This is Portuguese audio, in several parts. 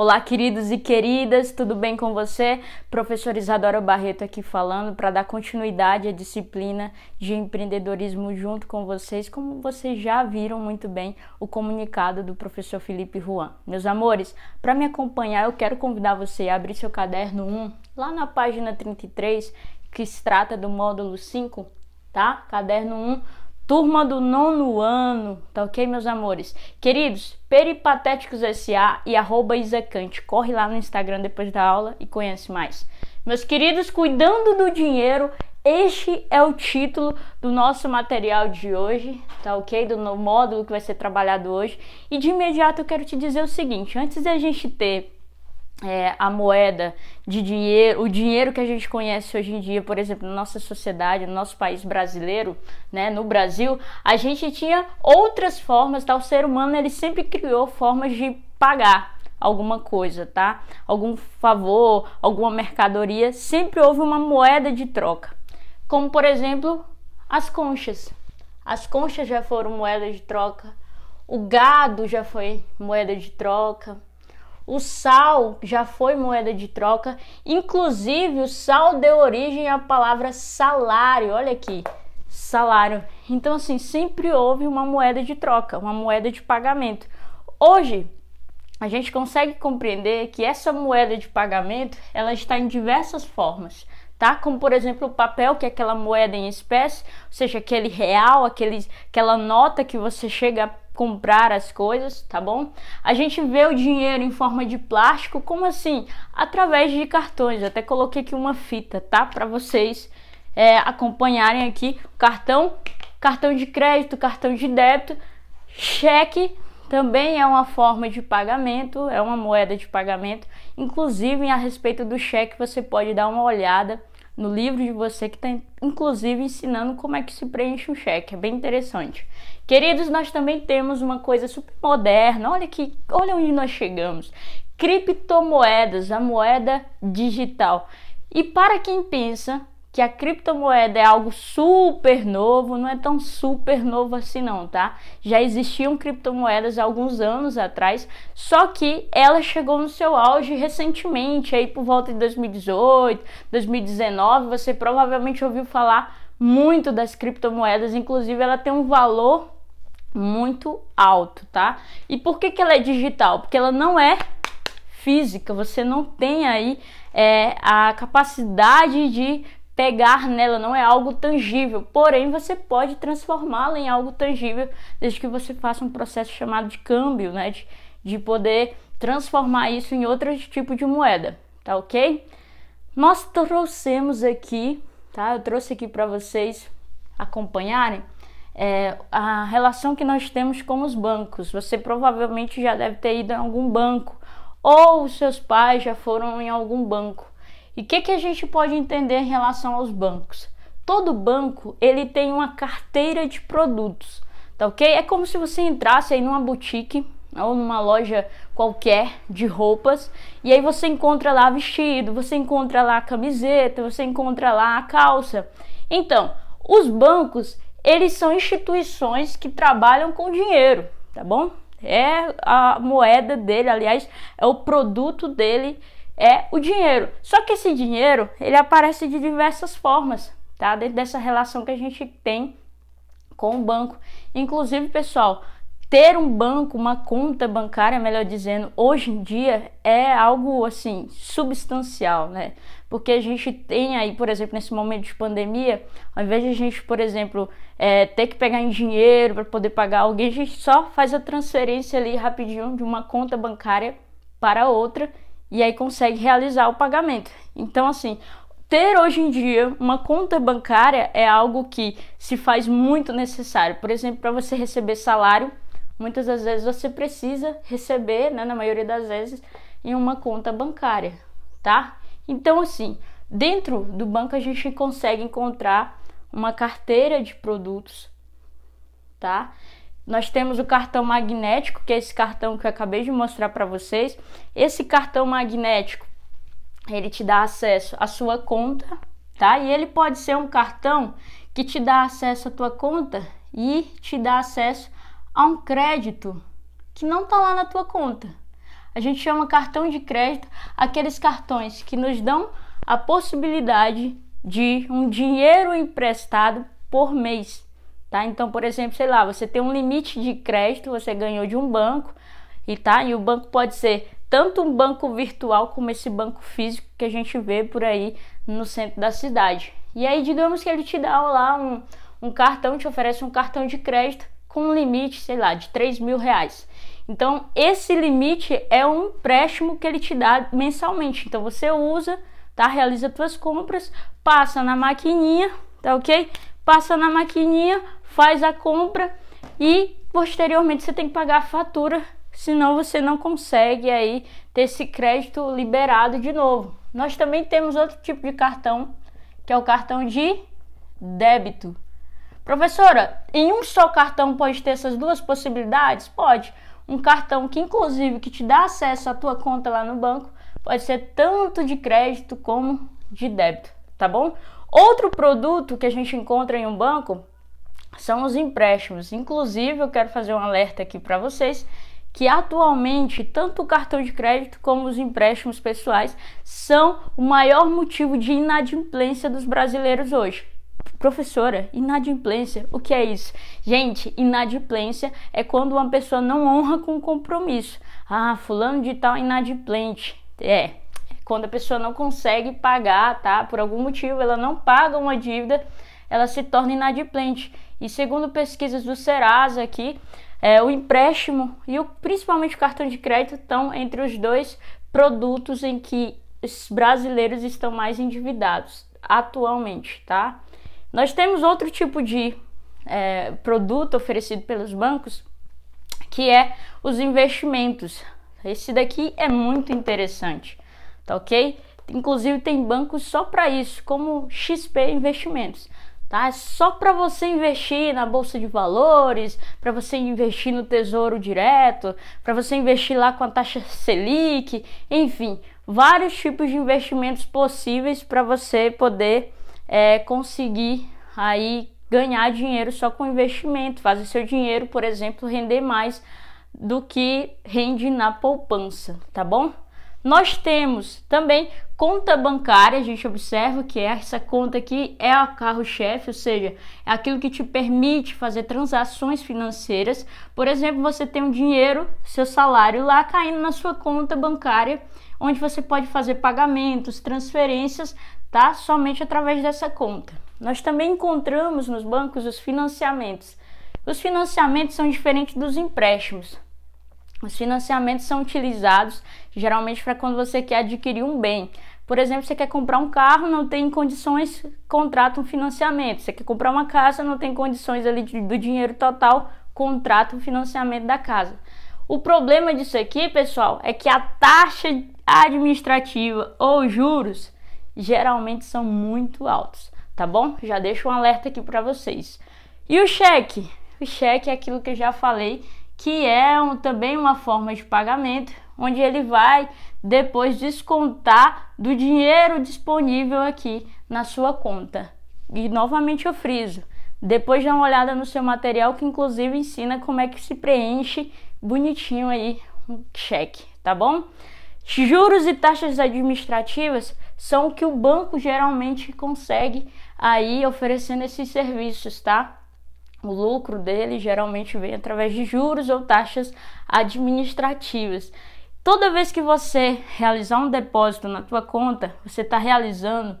Olá, queridos e queridas, tudo bem com você? Professor Isadora Barreto aqui falando para dar continuidade à disciplina de empreendedorismo junto com vocês, como vocês já viram muito bem o comunicado do professor Felipe Juan. Meus amores, para me acompanhar, eu quero convidar você a abrir seu caderno 1, lá na página 33, que se trata do módulo 5, tá? Caderno 1 turma do nono ano, tá ok, meus amores? Queridos, Peripatéticos S.A. e arroba Isacante. Corre lá no Instagram depois da aula e conhece mais. Meus queridos, cuidando do dinheiro, este é o título do nosso material de hoje, tá ok? Do módulo que vai ser trabalhado hoje. E de imediato eu quero te dizer o seguinte: antes da gente ter é, a moeda de dinheiro, o dinheiro que a gente conhece hoje em dia, por exemplo, na nossa sociedade, no nosso país brasileiro, né, no Brasil, a gente tinha outras formas, tá? O ser humano ele sempre criou formas de pagar alguma coisa, tá? Algum favor, alguma mercadoria, sempre houve uma moeda de troca. Como por exemplo, as conchas. As conchas já foram moeda de troca, o gado já foi moeda de troca o sal já foi moeda de troca, inclusive o sal deu origem à palavra salário. Olha aqui, salário. Então, assim, sempre houve uma moeda de troca, uma moeda de pagamento. Hoje, a gente consegue compreender que essa moeda de pagamento ela está em diversas formas, tá? Como por exemplo o papel, que é aquela moeda em espécie, ou seja, aquele real, aquele, aquela nota que você chega a comprar as coisas, tá bom? A gente vê o dinheiro em forma de plástico, como assim? Através de cartões. Eu até coloquei aqui uma fita, tá? Para vocês é, acompanharem aqui cartão, cartão de crédito, cartão de débito, cheque também é uma forma de pagamento, é uma moeda de pagamento. Inclusive, a respeito do cheque, você pode dar uma olhada no livro de você que está inclusive ensinando como é que se preenche um cheque, é bem interessante. Queridos, nós também temos uma coisa super moderna. Olha que, olha onde nós chegamos. Criptomoedas, a moeda digital. E para quem pensa que a criptomoeda é algo super novo, não é tão super novo assim não, tá? Já existiam criptomoedas há alguns anos atrás, só que ela chegou no seu auge recentemente, aí por volta de 2018, 2019, você provavelmente ouviu falar muito das criptomoedas, inclusive ela tem um valor muito alto, tá? E por que que ela é digital? Porque ela não é física, você não tem aí é, a capacidade de pegar nela não é algo tangível, porém você pode transformá-la em algo tangível desde que você faça um processo chamado de câmbio, né? De, de poder transformar isso em outro tipo de moeda, tá ok? Nós trouxemos aqui, tá? Eu trouxe aqui para vocês acompanharem é, a relação que nós temos com os bancos. Você provavelmente já deve ter ido em algum banco ou os seus pais já foram em algum banco. E o que, que a gente pode entender em relação aos bancos? Todo banco ele tem uma carteira de produtos, tá ok? É como se você entrasse aí numa boutique ou numa loja qualquer de roupas e aí você encontra lá vestido, você encontra lá camiseta, você encontra lá a calça. Então, os bancos eles são instituições que trabalham com dinheiro, tá bom? É a moeda dele, aliás, é o produto dele é o dinheiro. Só que esse dinheiro, ele aparece de diversas formas, tá? Dentro dessa relação que a gente tem com o banco. Inclusive, pessoal, ter um banco, uma conta bancária, melhor dizendo, hoje em dia é algo assim substancial, né? Porque a gente tem aí, por exemplo, nesse momento de pandemia, ao invés de a gente, por exemplo, é, ter que pegar em dinheiro para poder pagar alguém, a gente só faz a transferência ali rapidinho de uma conta bancária para outra e aí consegue realizar o pagamento. Então, assim, ter hoje em dia uma conta bancária é algo que se faz muito necessário. Por exemplo, para você receber salário, muitas das vezes você precisa receber, né, na maioria das vezes, em uma conta bancária, tá? Então, assim, dentro do banco a gente consegue encontrar uma carteira de produtos, tá? Nós temos o cartão magnético, que é esse cartão que eu acabei de mostrar para vocês. Esse cartão magnético, ele te dá acesso à sua conta, tá? E ele pode ser um cartão que te dá acesso à tua conta e te dá acesso a um crédito que não está lá na tua conta. A gente chama cartão de crédito aqueles cartões que nos dão a possibilidade de um dinheiro emprestado por mês tá? Então, por exemplo, sei lá, você tem um limite de crédito, você ganhou de um banco e tá? E o banco pode ser tanto um banco virtual como esse banco físico que a gente vê por aí no centro da cidade. E aí, digamos que ele te dá lá um, um cartão, te oferece um cartão de crédito com um limite, sei lá, de 3 mil reais. Então, esse limite é um empréstimo que ele te dá mensalmente. Então, você usa, tá? Realiza suas compras, passa na maquininha, tá ok? Passa na maquininha, faz a compra e posteriormente você tem que pagar a fatura, senão você não consegue aí ter esse crédito liberado de novo. Nós também temos outro tipo de cartão, que é o cartão de débito. Professora, em um só cartão pode ter essas duas possibilidades? Pode. Um cartão que inclusive que te dá acesso à tua conta lá no banco, pode ser tanto de crédito como de débito, tá bom? Outro produto que a gente encontra em um banco são os empréstimos. Inclusive, eu quero fazer um alerta aqui para vocês que atualmente tanto o cartão de crédito como os empréstimos pessoais são o maior motivo de inadimplência dos brasileiros hoje. Professora, inadimplência, o que é isso? Gente, inadimplência é quando uma pessoa não honra com o compromisso. Ah, fulano de tal é inadimplente. É, quando a pessoa não consegue pagar, tá? Por algum motivo ela não paga uma dívida, ela se torna inadimplente. E segundo pesquisas do Serasa aqui, é, o empréstimo e o, principalmente o cartão de crédito estão entre os dois produtos em que os brasileiros estão mais endividados atualmente, tá? Nós temos outro tipo de é, produto oferecido pelos bancos, que é os investimentos. Esse daqui é muito interessante, tá ok? Inclusive tem bancos só para isso, como XP Investimentos tá? É só para você investir na bolsa de valores, para você investir no Tesouro Direto, para você investir lá com a taxa Selic, enfim, vários tipos de investimentos possíveis para você poder é, conseguir aí ganhar dinheiro só com investimento, fazer seu dinheiro, por exemplo, render mais do que rende na poupança, tá bom? Nós temos também conta bancária, a gente observa que é essa conta aqui é a carro-chefe, ou seja, é aquilo que te permite fazer transações financeiras. Por exemplo, você tem um dinheiro, seu salário lá caindo na sua conta bancária, onde você pode fazer pagamentos, transferências, tá? Somente através dessa conta. Nós também encontramos nos bancos os financiamentos. Os financiamentos são diferentes dos empréstimos. Os financiamentos são utilizados geralmente para quando você quer adquirir um bem. Por exemplo, você quer comprar um carro, não tem condições, contrata um financiamento. Você quer comprar uma casa, não tem condições ali do dinheiro total, contrata um financiamento da casa. O problema disso aqui, pessoal, é que a taxa administrativa ou juros geralmente são muito altos, tá bom? Já deixo um alerta aqui para vocês. E o cheque? O cheque é aquilo que eu já falei, que é um, também uma forma de pagamento, onde ele vai depois descontar do dinheiro disponível aqui na sua conta. E novamente eu friso. Depois dá uma olhada no seu material que inclusive ensina como é que se preenche bonitinho aí um cheque, tá bom? Juros e taxas administrativas são o que o banco geralmente consegue aí oferecendo esses serviços, tá? O lucro dele geralmente vem através de juros ou taxas administrativas. Toda vez que você realizar um depósito na tua conta, você está realizando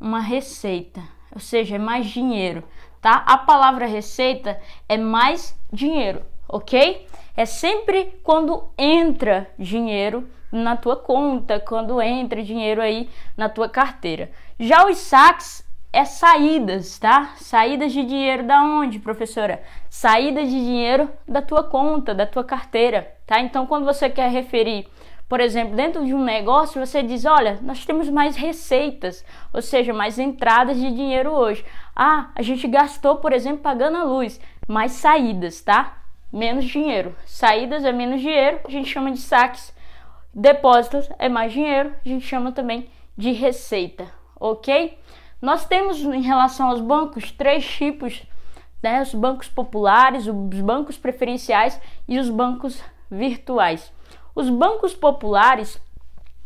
uma receita, ou seja, é mais dinheiro, tá? A palavra receita é mais dinheiro, ok? É sempre quando entra dinheiro na tua conta, quando entra dinheiro aí na tua carteira. Já os saques é saídas, tá? Saídas de dinheiro da onde, professora? Saídas de dinheiro da tua conta, da tua carteira, tá? Então, quando você quer referir, por exemplo, dentro de um negócio, você diz: olha, nós temos mais receitas, ou seja, mais entradas de dinheiro hoje. Ah, a gente gastou, por exemplo, pagando a luz, mais saídas, tá? Menos dinheiro. Saídas é menos dinheiro, a gente chama de saques. Depósitos é mais dinheiro, a gente chama também de receita, ok? Nós temos em relação aos bancos três tipos, né? Os bancos populares, os bancos preferenciais e os bancos virtuais. Os bancos populares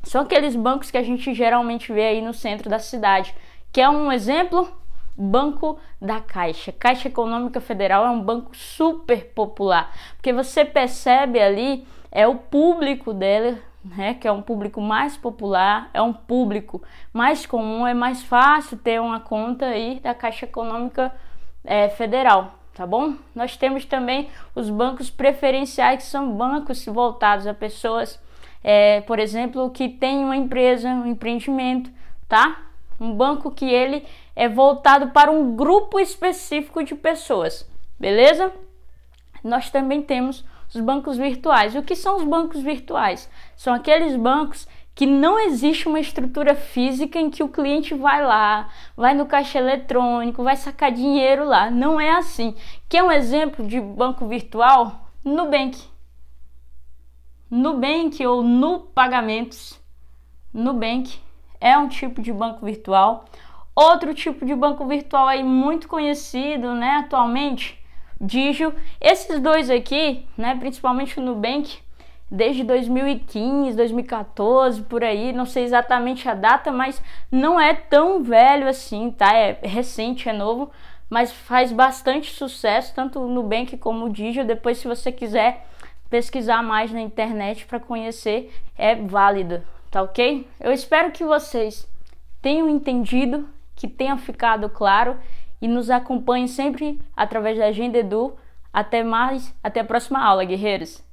são aqueles bancos que a gente geralmente vê aí no centro da cidade, que é um exemplo Banco da Caixa. Caixa Econômica Federal é um banco super popular, porque você percebe ali é o público dela, né, que é um público mais popular, é um público mais comum, é mais fácil ter uma conta aí da Caixa Econômica é, Federal, tá bom? Nós temos também os bancos preferenciais, que são bancos voltados a pessoas, é, por exemplo, que tem uma empresa, um empreendimento, tá? Um banco que ele é voltado para um grupo específico de pessoas, beleza? Nós também temos os bancos virtuais. O que são os bancos virtuais? São aqueles bancos que não existe uma estrutura física em que o cliente vai lá, vai no caixa eletrônico, vai sacar dinheiro lá. Não é assim. Quer um exemplo de banco virtual? Nubank. Nubank ou no Pagamentos. Nubank é um tipo de banco virtual. Outro tipo de banco virtual aí muito conhecido, né, atualmente, Digio. Esses dois aqui, né, principalmente o Nubank, desde 2015, 2014, por aí, não sei exatamente a data, mas não é tão velho assim, tá? É recente, é novo, mas faz bastante sucesso, tanto o Nubank como o Digio. Depois, se você quiser pesquisar mais na internet para conhecer, é válido, tá ok? Eu espero que vocês tenham entendido, que tenha ficado claro e nos acompanhe sempre através da Agenda Edu. Até mais, até a próxima aula, guerreiros!